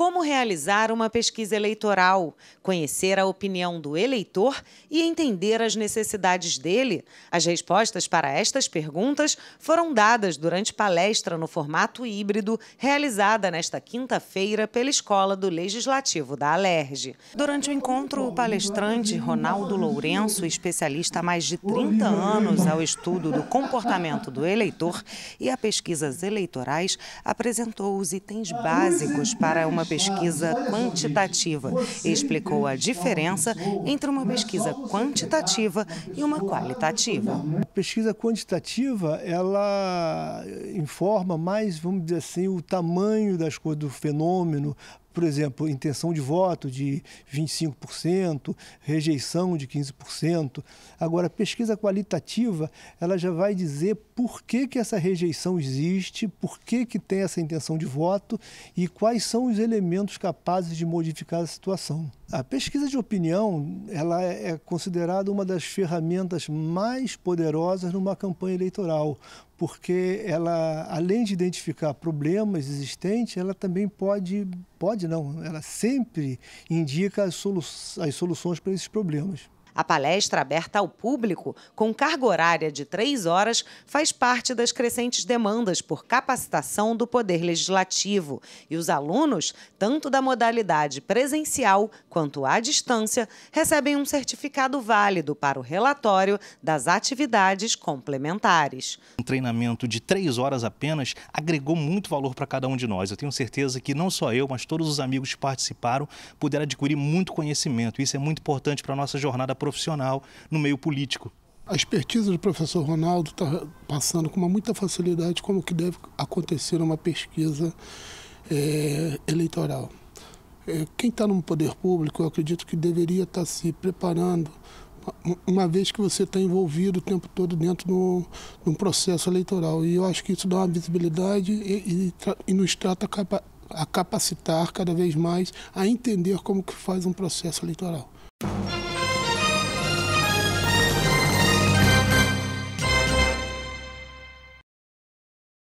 como realizar uma pesquisa eleitoral, conhecer a opinião do eleitor e entender as necessidades dele. As respostas para estas perguntas foram dadas durante palestra no formato híbrido realizada nesta quinta-feira pela Escola do Legislativo da Alerj. Durante o encontro, o palestrante Ronaldo Lourenço, especialista há mais de 30 anos ao estudo do comportamento do eleitor e a pesquisas eleitorais, apresentou os itens básicos para uma pesquisa quantitativa e explicou a diferença entre uma pesquisa quantitativa e uma qualitativa. Pesquisa quantitativa, ela informa mais, vamos dizer assim, o tamanho das coisas, do fenômeno, por exemplo, intenção de voto de 25%, rejeição de 15%. Agora, a pesquisa qualitativa, ela já vai dizer por que, que essa rejeição existe, por que, que tem essa intenção de voto e quais são os elementos capazes de modificar a situação. A pesquisa de opinião ela é, é considerada uma das ferramentas mais poderosas numa campanha eleitoral, porque ela, além de identificar problemas existentes, ela também pode, pode não, ela sempre indica as, solu as soluções para esses problemas. A palestra aberta ao público, com carga horária de três horas, faz parte das crescentes demandas por capacitação do Poder Legislativo. E os alunos, tanto da modalidade presencial quanto à distância, recebem um certificado válido para o relatório das atividades complementares. Um treinamento de três horas apenas agregou muito valor para cada um de nós. Eu tenho certeza que não só eu, mas todos os amigos que participaram puderam adquirir muito conhecimento. Isso é muito importante para a nossa jornada profissional, no meio político. A expertise do professor Ronaldo está passando com uma muita facilidade como que deve acontecer uma pesquisa é, eleitoral. É, quem está no poder público, eu acredito que deveria estar tá se preparando uma vez que você está envolvido o tempo todo dentro de um processo eleitoral. E eu acho que isso dá uma visibilidade e, e, e nos trata a, a capacitar cada vez mais a entender como que faz um processo eleitoral.